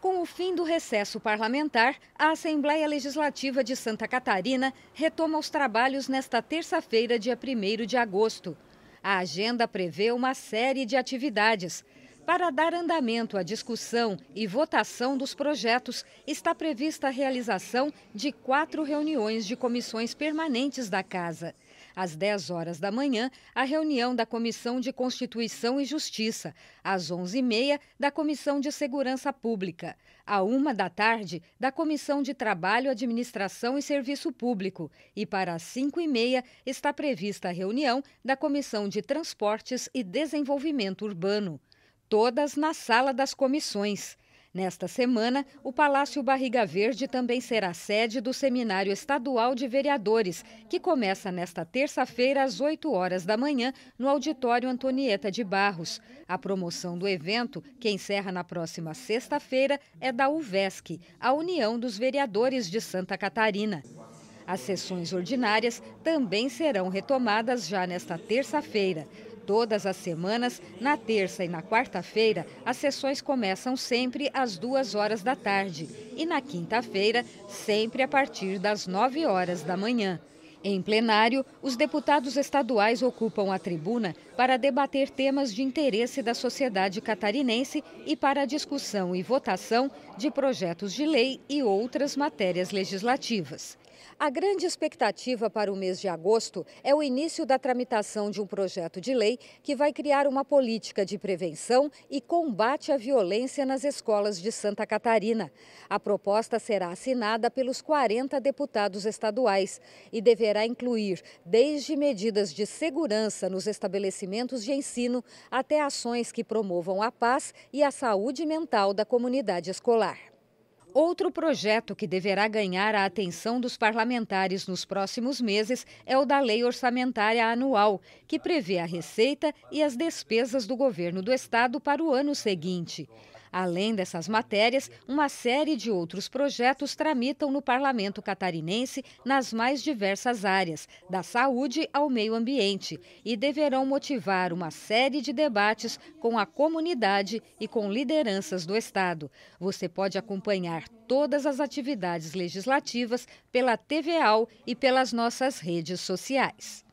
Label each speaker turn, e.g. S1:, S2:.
S1: Com o fim do recesso parlamentar, a Assembleia Legislativa de Santa Catarina retoma os trabalhos nesta terça-feira, dia 1 de agosto. A agenda prevê uma série de atividades. Para dar andamento à discussão e votação dos projetos, está prevista a realização de quatro reuniões de comissões permanentes da Casa. Às 10 horas da manhã, a reunião da Comissão de Constituição e Justiça. Às 11h30, da Comissão de Segurança Pública. À 1 da tarde, da Comissão de Trabalho, Administração e Serviço Público. E para as 5h30, está prevista a reunião da Comissão de Transportes e Desenvolvimento Urbano todas na sala das comissões. Nesta semana, o Palácio Barriga Verde também será sede do Seminário Estadual de Vereadores, que começa nesta terça-feira às 8 horas da manhã no Auditório Antonieta de Barros. A promoção do evento, que encerra na próxima sexta-feira, é da UVESC, a União dos Vereadores de Santa Catarina. As sessões ordinárias também serão retomadas já nesta terça-feira. Todas as semanas, na terça e na quarta-feira, as sessões começam sempre às duas horas da tarde e na quinta-feira, sempre a partir das nove horas da manhã. Em plenário, os deputados estaduais ocupam a tribuna para debater temas de interesse da sociedade catarinense e para a discussão e votação de projetos de lei e outras matérias legislativas. A grande expectativa para o mês de agosto é o início da tramitação de um projeto de lei que vai criar uma política de prevenção e combate à violência nas escolas de Santa Catarina. A proposta será assinada pelos 40 deputados estaduais e deverá incluir desde medidas de segurança nos estabelecimentos de ensino até ações que promovam a paz e a saúde mental da comunidade escolar. Outro projeto que deverá ganhar a atenção dos parlamentares nos próximos meses é o da Lei Orçamentária Anual, que prevê a receita e as despesas do governo do Estado para o ano seguinte. Além dessas matérias, uma série de outros projetos tramitam no parlamento catarinense nas mais diversas áreas, da saúde ao meio ambiente, e deverão motivar uma série de debates com a comunidade e com lideranças do Estado. Você pode acompanhar todas as atividades legislativas pela TVAL e pelas nossas redes sociais.